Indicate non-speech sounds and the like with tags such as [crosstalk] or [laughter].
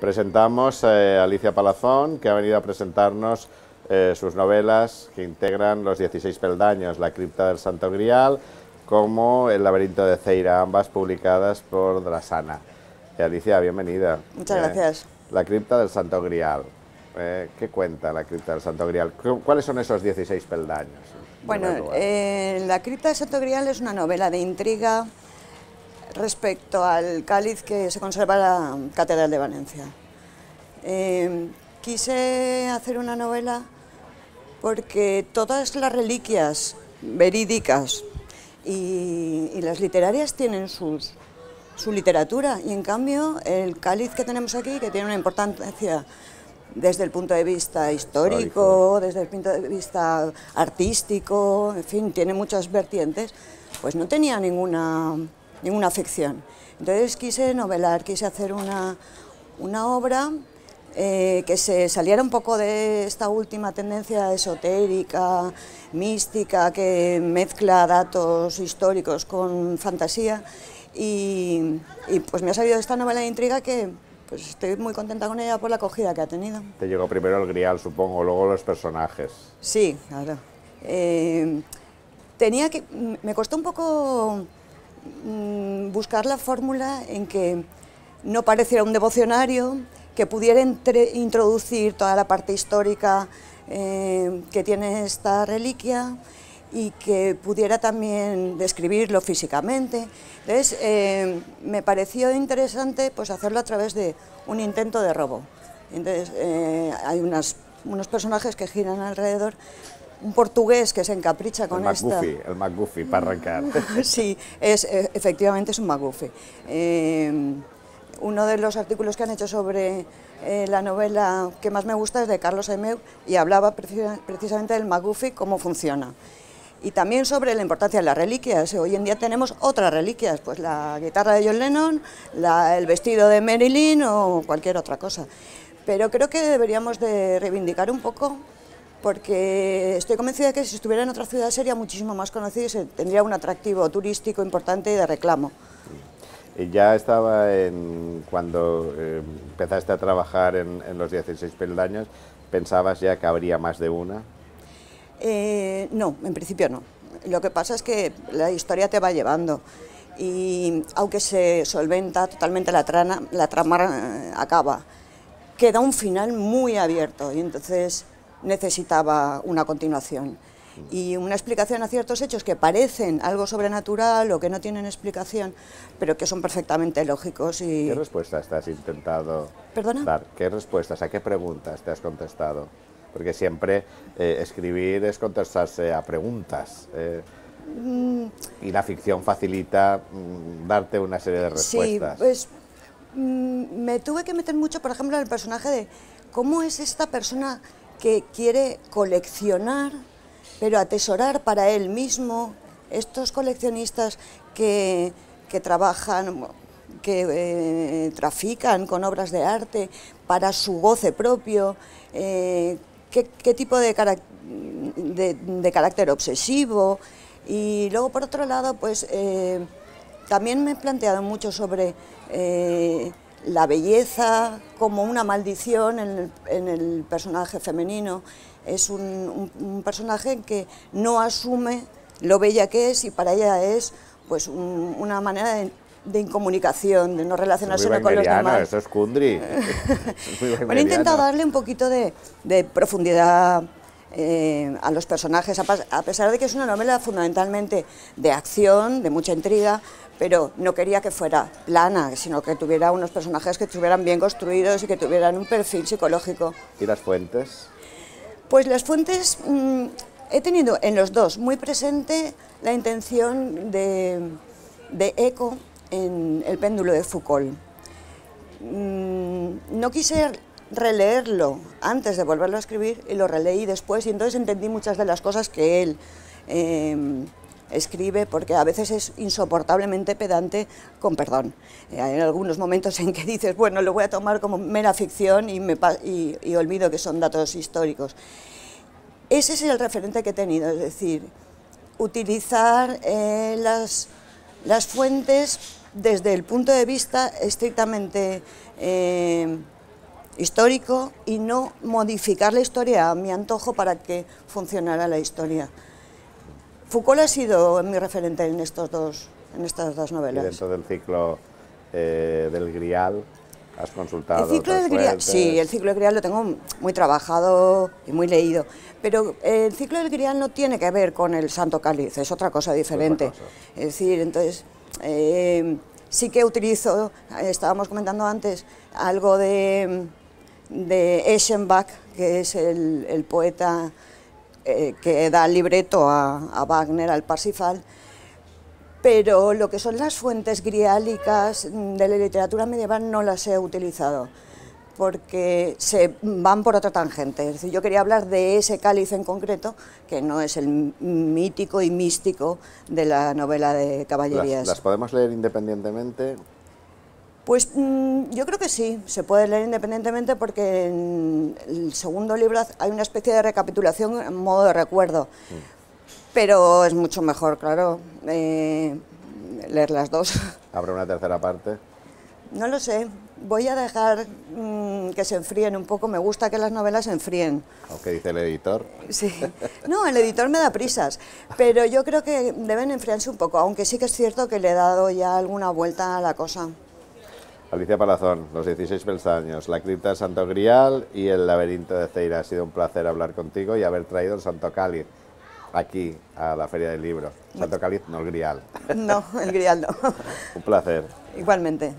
Presentamos a eh, Alicia Palazón, que ha venido a presentarnos eh, sus novelas que integran los 16 peldaños, La cripta del Santo Grial, como El laberinto de Ceira, ambas publicadas por Drasana. Eh, Alicia, bienvenida. Muchas gracias. La cripta del Santo Grial. ¿Qué cuenta la cripta del Santo Grial? ¿Cuáles son esos 16 peldaños? Bueno, La cripta del Santo Grial es una novela de intriga, respecto al cáliz que se conserva en la Catedral de Valencia. Em, quise hacer una novela porque todas las reliquias verídicas y, las literarias tienen sus, su literatura y en cambio el cáliz que tenemos aquí, que tiene una importancia desde el punto de vista histórico, desde el punto de vista artístico, en fin, tiene muchas vertientes, pues no tenía ninguna ninguna ficción. Entonces quise novelar, quise hacer una, obra eh, que se saliera un poco de esta última tendencia esotérica, mística, que mezcla datos históricos con fantasía. Y, pues me ha salido esta novela de intriga que pues estoy muy contenta con ella por la acogida que ha tenido. Te llegó primero el grial, supongo, luego los personajes. Sí, claro. Eh, tenía que, me costó un poco Mm, buscar la fórmula en que no pareciera un devocionario, que pudiera introducir toda la parte histórica eh, que tiene esta reliquia y que pudiera también describirlo físicamente. Entonces, eh, me pareció interesante pues, hacerlo a través de un intento de robo. Entonces, eh, hay unas, unos personajes que giran alrededor un portugués que se encapricha con el esta... el McGuffy, para arrancar. [laughs] sí, es, eh, efectivamente es un McGuffy. Em, uno de los artículos que han hecho sobre eh, la novela que más me gusta es de Carlos Aimeu y hablaba precisamente del McGuffy, cómo funciona. Y también sobre la importancia de las reliquias. Hoy en día tenemos otras reliquias, pues la guitarra de John Lennon, el vestido de Marilyn o cualquier otra cosa. Pero creo que deberíamos de reivindicar un poco porque estoy convencida de que si estuviera en otra ciudad sería muchísimo más conocido y tendría un atractivo turístico importante y de reclamo. Ya estaba en, cuando eh, empezaste a trabajar en, los 16 peldaños, ¿pensabas ya que habría más de una? Eh, no, en principio no. Lo que pasa es que la historia te va llevando y aunque se solventa totalmente la, trama, la trama eh, acaba. Queda un final muy abierto y entonces necesitaba una continuación. Y una explicación a ciertos hechos que parecen algo sobrenatural o que no tienen explicación, pero que son perfectamente lógicos. Y... ¿Qué respuestas te has intentado dar? ¿Qué respuestas, a qué preguntas te has contestado? Porque siempre eh, escribir es contestarse a preguntas. Eh. Y la ficción facilita mm, darte una serie de respuestas. Sí, pues mm, me tuve que meter mucho, por ejemplo, en el personaje de cómo es esta persona que quiere coleccionar, pero atesorar para él mismo estos coleccionistas que, trabajan, que eh, trafican con obras de arte para su goce propio, eh, qué, tipo de, de, carácter obsesivo. Y luego, por otro lado, pues eh, también me he planteado mucho sobre la belleza como una maldición en el, personaje femenino. Es un, personaje que no asume lo bella que es y para ella es pues una manera de, incomunicación, de no relacionarse con los demás. Eso [laughs] he intentado darle un poquito de profundidad eh, a los personajes, a, pesar de que es una novela fundamentalmente de acción, de mucha intriga, pero no quería que fuera plana, sino que tuviera unos personajes que estuvieran bien construidos y que tuvieran un perfil psicológico. ¿Y las fuentes? Pues las fuentes mm, he tenido en los dos muy presente la intención de, de eco en el péndulo de Foucault. Mm, no quise releerlo antes de volverlo a escribir y lo releí después y entonces entendí muchas de las cosas que él em, escribe porque a veces es insoportablemente pedante, con perdón. Eh, hay algunos momentos en que dices, bueno, lo voy a tomar como mera ficción y, y, olvido que son datos históricos. Ese es el referente que he tenido, es decir, utilizar eh, las, fuentes desde el punto de vista estrictamente... Em, histórico y no modificar la historia a mi antojo para que funcionara la historia. Foucault ha sido mi referente en, estos dos, en estas dos novelas. Y dentro del ciclo eh, del Grial, has consultado. El ciclo sí, el ciclo del Grial lo tengo muy trabajado y muy leído. Pero eh, el ciclo del Grial no tiene que ver con el Santo Cáliz, es otra cosa diferente. Es, decir, entonces. Eh, sí que utilizo, estábamos comentando antes, algo de de Eschenbach, que es el, poeta eh, que da libreto a, a, Wagner, al Parsifal, pero lo que son las fuentes griálicas de la literatura medieval no las he utilizado, porque se van por otra tangente. Es decir, yo quería hablar de ese cáliz en concreto, que no es el mítico y místico de la novela de caballerías. las podemos leer independientemente? Pues mm, yo creo que sí, se puede leer independientemente porque en el segundo libro hay una especie de recapitulación en modo de recuerdo, mm. pero es mucho mejor, claro, eh, leer las dos. [laughs] ¿Habrá una tercera parte? No lo sé, voy a dejar mm, que se enfríen un poco, me gusta que las novelas se enfríen. Aunque dice el editor. Sí, no, el editor me da prisas, pero yo creo que deben enfriarse un poco, aunque sí que es cierto que le he dado ya alguna vuelta a la cosa. Alicia Palazón, Los 16 Pelsaños, La Cripta de Santo Grial y El Laberinto de Ceira. Ha sido un placer hablar contigo y haber traído el Santo Cáliz aquí a la Feria del Libro. Santo Cáliz, no el Grial. [laughs] No, el Grial no. un placer. Igualmente.